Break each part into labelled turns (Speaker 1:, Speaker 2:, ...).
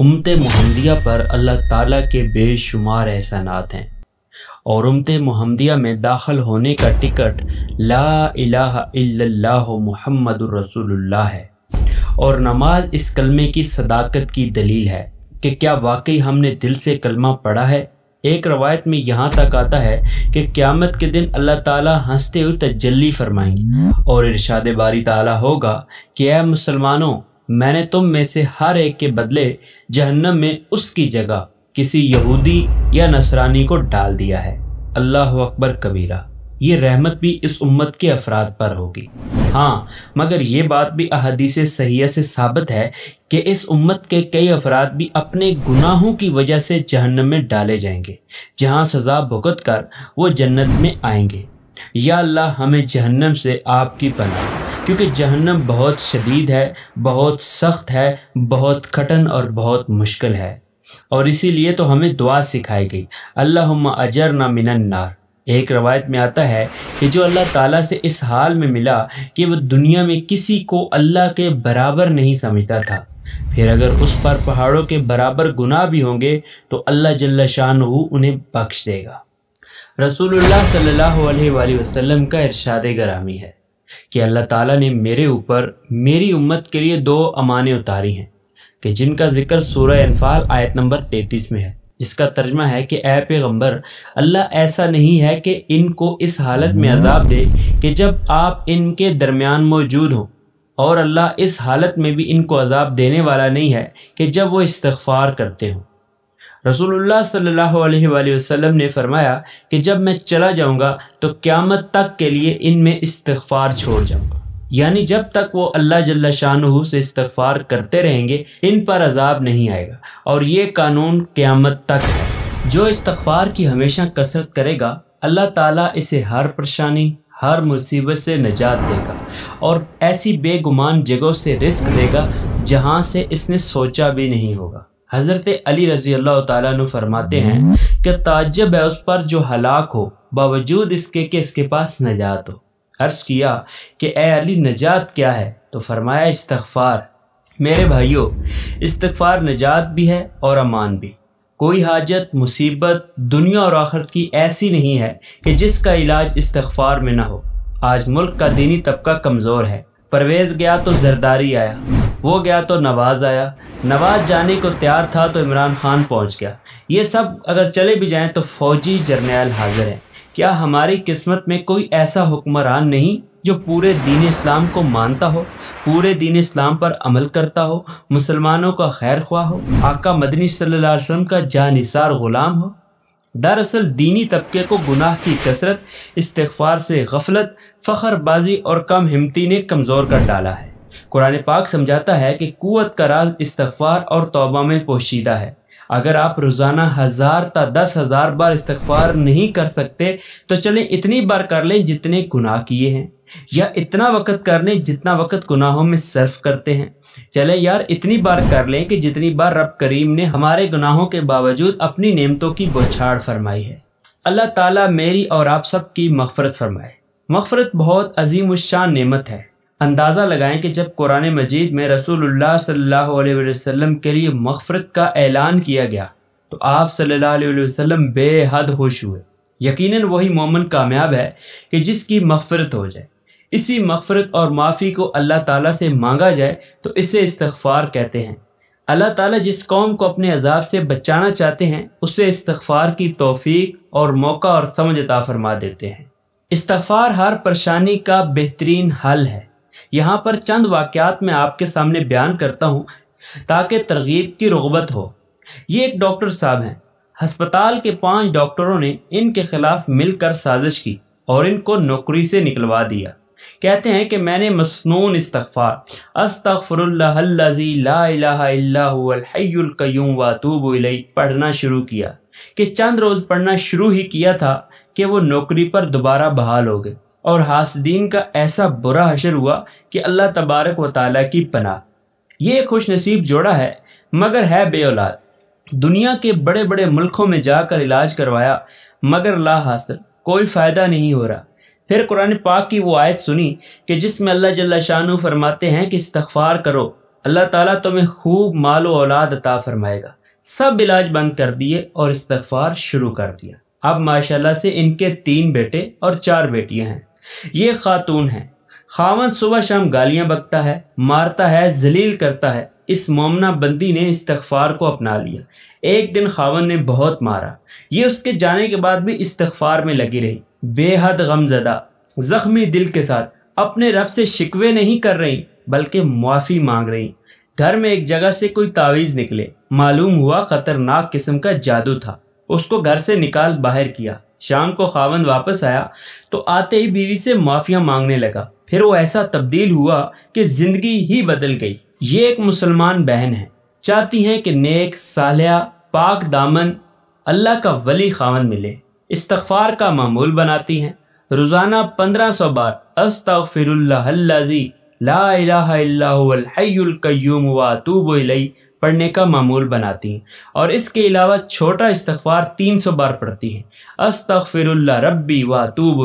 Speaker 1: उमत महमदिया पर अल्लाह ताला के बेशुमार एहसानात हैं और उमत महमदिया में दाखिल होने का टिकट ला इलाह मोहम्मद रसूलुल्लाह है और नमाज इस कलमे की सदाकत की दलील है कि क्या वाकई हमने दिल से कलमा पढ़ा है एक रवायत में यहाँ तक आता है कि क़्यामत के दिन अल्लाह ताला हंसते हुए तजल्ली फरमाएंगे और इरशाद बारी ताला होगा कि ए मुसलमानों मैंने तुम में से हर एक के बदले जहन्नम में उसकी जगह किसी यहूदी या नसरानी को डाल दिया है अल्लाह अकबर कबीरा ये रहमत भी इस उम्मत के अफराद पर होगी हाँ मगर ये बात भी अहदीस सहिया से साबित है कि इस उम्मत के कई अफराद भी अपने गुनाहों की वजह से जहन्नम में डाले जाएंगे जहाँ सज़ा भुगत कर वो जन्नत में आएंगे या अल्लाह हमें जहन्नम से आपकी पनाह क्योंकि जहन्नम बहुत शदीद है बहुत सख्त है बहुत कठिन और बहुत मुश्किल है और इसीलिए तो हमें दुआ सिखाई गई अल्लाह अजर ना मिनन्नार एक रवायत में आता है कि जो अल्लाह ताला से इस हाल में मिला कि वह दुनिया में किसी को अल्लाह के बराबर नहीं समझता था फिर अगर उस पर पहाड़ों के बराबर गुनाह भी होंगे तो अल्लाह जल्ला शाह उन्हें बख्श देगा रसूलुल्लाह सल्लल्लाहु अलैहि वसल्लम का इरशाद ग्रामी है कि अल्लाह ताला ने मेरे ऊपर मेरी उम्मत के लिए दो अमानें उतारी हैं कि जिनका जिक्र सूरह अनफाल आयत नंबर तैतीस में है इसका तर्जमा है कि ए पैगम्बर अल्लाह ऐसा नहीं है कि इनको इस हालत में अजाब दे कि जब आप इनके दरमियान मौजूद हों और अल्लाह इस हालत में भी इनको अजाब देने वाला नहीं है कि जब वो इस्तफ़ार करते हों रसूलुल्लाह सल्लल्लाहु अलैहि वसल्लम ने फरमाया कि जब मैं चला जाऊँगा तो क़्यामत तक के लिए इनमें इस्तफ़ार छोड़ जाऊँगा यानी जब तक वो अल्लाह जल्ला शाह से इस्तफ़ार करते रहेंगे इन पर अजाब नहीं आएगा और ये कानून क़्यामत तक है जो इस्तफ़ार की हमेशा कसरत करेगा अल्लाह ताला इसे हर परेशानी हर मुसीबत से निजात देगा और ऐसी बेगुमान जगहों से रिस्क देगा जहाँ से इसने सोचा भी नहीं होगा हज़रत अली रज़ी अल्लाह तु फरमाते हैं कि ताजब है उस पर जो हलाक हो बावजूद इसके कि इसके पास नजात हो अर्ज़ किया कि ए अली नजात क्या है तो फरमाया इस्तफ़ार मेरे भाइयों इस्तफ़ार नजात भी है और अमान भी कोई हाजत मुसीबत दुनिया और आखरत की ऐसी नहीं है कि जिसका इलाज इस्तफ़ार में ना हो आज मुल्क का दीनी तबका कमज़ोर है परवेज़ गया तो जरदारी आया वो गया तो नवाज़ आया नवाज जाने को तैयार था तो इमरान खान पहुंच गया ये सब अगर चले भी जाएं तो फ़ौजी जर्नैल हाजिर हैं क्या हमारी किस्मत में कोई ऐसा हुक्मरान नहीं जो पूरे दीन इस्लाम को मानता हो पूरे दीन इस्लाम पर अमल करता हो मुसलमानों का खैर ख्वाह हो आका मदनी सल्लल्लाहु अलैहि वसल्लम का जानिसार ग़ुलाम हो दरअसल दीनी तबके को गुनाह की कसरत इस्तफार से गफलत फ़खरबाजी और कम हिमती ने कमज़ोर कर डाला है कुरान पाक समझाता है कि कुत का राज इस्तफार और तोबा में पोशीदा है अगर आप रोज़ाना हज़ार ता दस हज़ार बार इस्तफार नहीं कर सकते तो चलें इतनी बार कर लें जितने गुनाह किए हैं या इतना वक्त कर लें जितना वक्त गुनाहों में सर्फ करते हैं चले यार इतनी बार कर लें कि जितनी बार रब करीम ने हमारे गुनाहों के बावजूद अपनी नेमतों की बौछाड़ फरमाई है अल्लाह ताला मेरी और आप सब की मफफरत फरमाए मफफरत बहुत अजीम शान नेमत है अंदाज़ा लगाएं कि जब कुरान मजीद में रसूलुल्लाह सल्लल्लाहु अलैहि वसल्लम के लिए मफफरत का ऐलान किया गया तो आप सल्लल्लाहु अलैहि वसल्लम बेहद खुश हुए यकीनन वही मोमन कामयाब है कि जिसकी मफफरत हो जाए इसी मफ़रत और माफ़ी को अल्लाह ताला से मांगा जाए तो इसे इस्तफार कहते हैं अल्लाह ताला जिस कौम को अपने अजाब से बचाना चाहते हैं उसे इस्तफार की तोफ़ी और मौका और समझ अता फरमा देते हैं इस्तफार हर परेशानी का बेहतरीन हल है यहाँ पर चंद वाक़ात में आपके सामने बयान करता हूँ ताकि तरगीब की रगबत हो ये एक डॉक्टर साहब हैं हस्पताल के पांच डॉक्टरों ने इनके खिलाफ मिलकर साजिश की और इनको नौकरी से निकलवा दिया कहते हैं कि मैंने मसनून इस्तफ़ार अस्तफ़रल्लाजीलाकयूम लाहल्लाहय्यूम पढ़ना शुरू किया कि चंद रोज़ पढ़ना शुरू ही किया था कि वो नौकरी पर दोबारा बहाल हो गए और हासदीन का ऐसा बुरा हशर हुआ कि अल्लाह तबारक व ताली की पनाह ये खुश नसीब जोड़ा है मगर है बे औलाद दुनिया के बड़े बड़े मुल्कों में जाकर इलाज करवाया मगर ला हासिल कोई फ़ायदा नहीं हो रहा फिर कुरान पाक की वो आयत सुनी कि जिसमें अल्लाह जल्ला शाह फरमाते हैं कि इस्तफार करो अल्लाह ताला तुम्हें खूब मालो औलाद अता फरमाएगा सब इलाज बंद कर दिए और इस्तफार शुरू कर दिया अब माशाल्लाह से इनके तीन बेटे और चार बेटियां हैं ये खातून हैं खावन सुबह शाम गालियां बकता है मारता है जलील करता है इस मोमना बंदी ने इस्तफार को अपना लिया एक दिन खावन ने बहुत मारा ये उसके जाने के बाद भी इस्तफार में लगी रही बेहद गमजदा ज़ख्मी दिल के साथ अपने रब से शिकवे नहीं कर रही बल्कि मुआफ़ी मांग रही घर में एक जगह से कोई तावीज़ निकले मालूम हुआ ख़तरनाक किस्म का जादू था उसको घर से निकाल बाहर किया शाम को खावन वापस आया तो आते ही बीवी से माफ़िया मांगने लगा फिर वो ऐसा तब्दील हुआ कि ज़िंदगी ही बदल गई ये एक मुसलमान बहन है चाहती है कि नेक सालिया पाक दामन अल्लाह का वली खावन मिले इस्तफ़ार का मामूल बनाती हैं रोज़ाना पंद्रह सौ बार अस्तफ़िरल्लाजी लाहम वातूब पढ़ने का मामूल बनाती हैं और इसके अलावा छोटा इस्तफ़ार तीन सौ बार पढ़ती हैं अस्तफ़िरल्ला रब्बी वातूब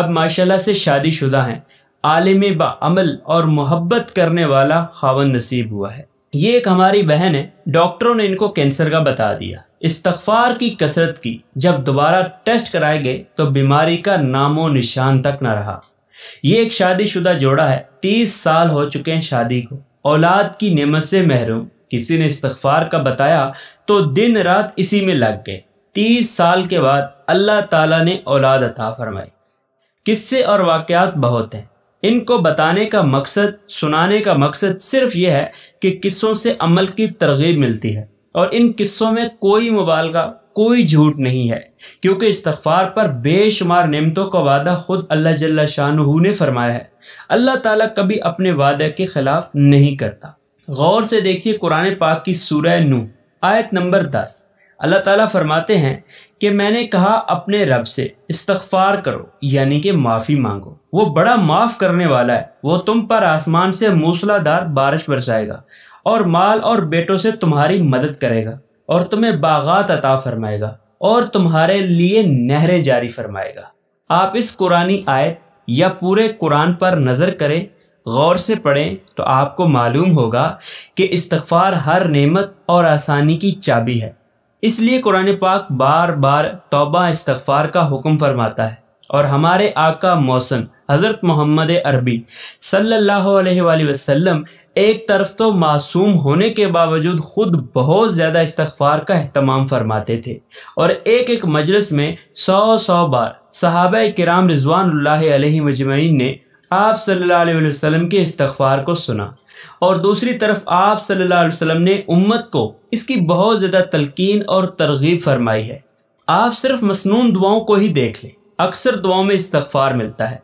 Speaker 1: अब माशा से शादीशुदा हैं आलिम बामल और मोहब्बत करने वाला खावन नसीब हुआ है ये एक हमारी बहन है डॉक्टरों ने इनको कैंसर का बता दिया इस्तफार की कसरत की जब दोबारा टेस्ट कराए गए तो बीमारी का नामो निशान तक न रहा ये एक शादीशुदा जोड़ा है तीस साल हो चुके हैं शादी को औलाद की नेमत से महरूम किसी ने इस्तफार का बताया तो दिन रात इसी में लग गए तीस साल के बाद अल्लाह ताला ने औलाद अता फरमाई किस्से और वाक़ात बहुत हैं इनको बताने का मकसद सुनाने का मकसद सिर्फ यह है कि किस्सों से अमल की तरगीब मिलती है और इन किस्सों में कोई मुबालगा कोई झूठ नहीं है क्योंकि इस्तफार पर बेशुमार नेमतों का वादा खुद अल्लाह जल्ला शाह ने फरमाया है अल्लाह ताला कभी अपने वादे के ख़िलाफ़ नहीं करता गौर से देखिए कुरान पाक की सूरह नू आयत नंबर दस अल्लाह ताला फरमाते हैं कि मैंने कहा अपने रब से इस्तफार करो यानी कि माफ़ी मांगो वो बड़ा माफ़ करने वाला है वो तुम पर आसमान से मूसलाधार बारिश बरसाएगा और माल और बेटों से तुम्हारी मदद करेगा और तुम्हें बागात अता फरमाएगा और तुम्हारे लिए नहरें जारी फरमाएगा आप इस कुरानी आयत या पूरे कुरान पर नज़र करें गौर से पढ़ें तो आपको मालूम होगा कि इस्तफ़ार हर नेमत और आसानी की चाबी है इसलिए कुरान पाक बार बार तोबा इस्तफ़ार का हुक्म फरमाता है और हमारे आका मौसन हज़रत मोहम्मद अरबी सल्लल्लाहु अलैहि वसल्लम एक तरफ तो मासूम होने के बावजूद ख़ुद बहुत ज़्यादा इस्तफार का अहतमाम फरमाते थे और एक एक मजलिस में सौ सौ बार सहाब कराम रिजवान मजमैन ने आप सल्लल्लाहु अलैहि वसल्लम के इस्तफार को सुना और दूसरी तरफ आप सल्लल्लाहु अलैहि वसल्लम ने उम्मत को इसकी बहुत ज़्यादा तलकिन और तरगीब फरमाई है आप सिर्फ मसनून दुआओं को ही देख लें अक्सर दुआओं में इस्तफार मिलता है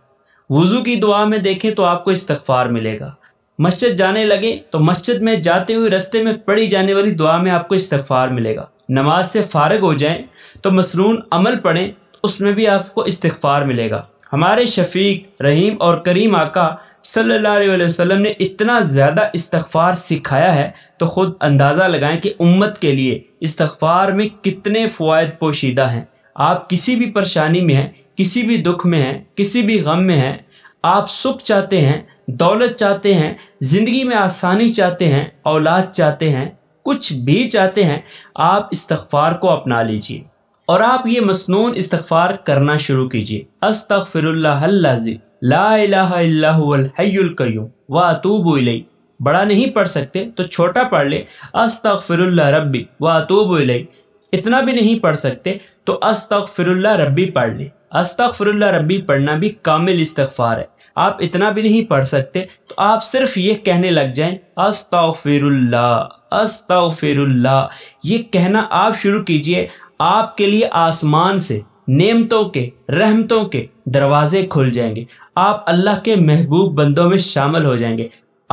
Speaker 1: वज़ू की दुआ में देखें तो आपको इस्तफार मिलेगा मस्जिद जाने लगे तो मस्जिद में जाते हुए रस्ते में पढ़ी जाने वाली दुआ में आपको इस्तफार मिलेगा नमाज से फारग हो जाएं तो मसरून अमल पढ़ें तो उसमें भी आपको इस्तफार मिलेगा हमारे शफीक रहीम और करीम आका सल्लल्लाहु अलैहि वसल्लम ने इतना ज़्यादा इस्तगफार सिखाया है तो ख़ुद अंदाज़ा लगाएं कि उम्मत के लिए इस्तगफार में कितने फ़वाद पोशीदा हैं आप किसी भी परेशानी में हैं किसी भी दुख में हैं किसी भी गम में हैं आप सुख चाहते हैं दौलत चाहते हैं ज़िंदगी में आसानी चाहते हैं औलाद चाहते हैं कुछ भी चाहते हैं आप इस्तफ़ार को अपना लीजिए और आप ये मसनून इस्तफ़ार करना शुरू कीजिए अस्तफ़िरल्लाजी लाहल्लाहल्लाहय्यूम व अतूब इलई बड़ा नहीं पढ़ सकते तो छोटा पढ़ ले अस्तफ़िरुल्ला रब्बी व अतूब इलई इतना भी नहीं पढ़ सकते तो अस्तफ़िरुल्ला रब्बी पढ़ ले अस्तफ़रल्ला रबी पढ़ना भी कामिल इस्तफ़ार है आप इतना भी नहीं पढ़ सकते तो आप सिर्फ ये कहने लग जाएं अस्तफ़िरुल्ला अस्तफ़िरुल्ला ये कहना आप शुरू कीजिए आपके लिए आसमान से नेमतों के रहमतों के दरवाजे खुल जाएंगे आप अल्लाह के महबूब बंदों में शामिल हो जाएंगे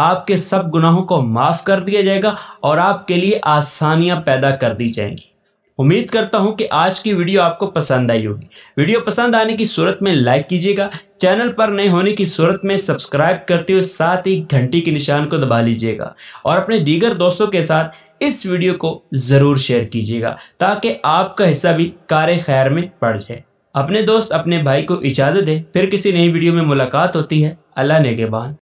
Speaker 1: आपके सब गुनाहों को माफ़ कर दिया जाएगा और आपके लिए आसानियाँ पैदा कर दी जाएंगी उम्मीद करता हूं कि आज की वीडियो आपको पसंद आई होगी वीडियो पसंद आने की सूरत में लाइक कीजिएगा चैनल पर नए होने की सूरत में सब्सक्राइब करते हुए साथ ही घंटी के निशान को दबा लीजिएगा और अपने दीगर दोस्तों के साथ इस वीडियो को ज़रूर शेयर कीजिएगा ताकि आपका हिस्सा भी कार खैर में पड़ जाए अपने दोस्त अपने भाई को इजाज़त दें फिर किसी नई वीडियो में मुलाकात होती है अल्लाह नेगेबान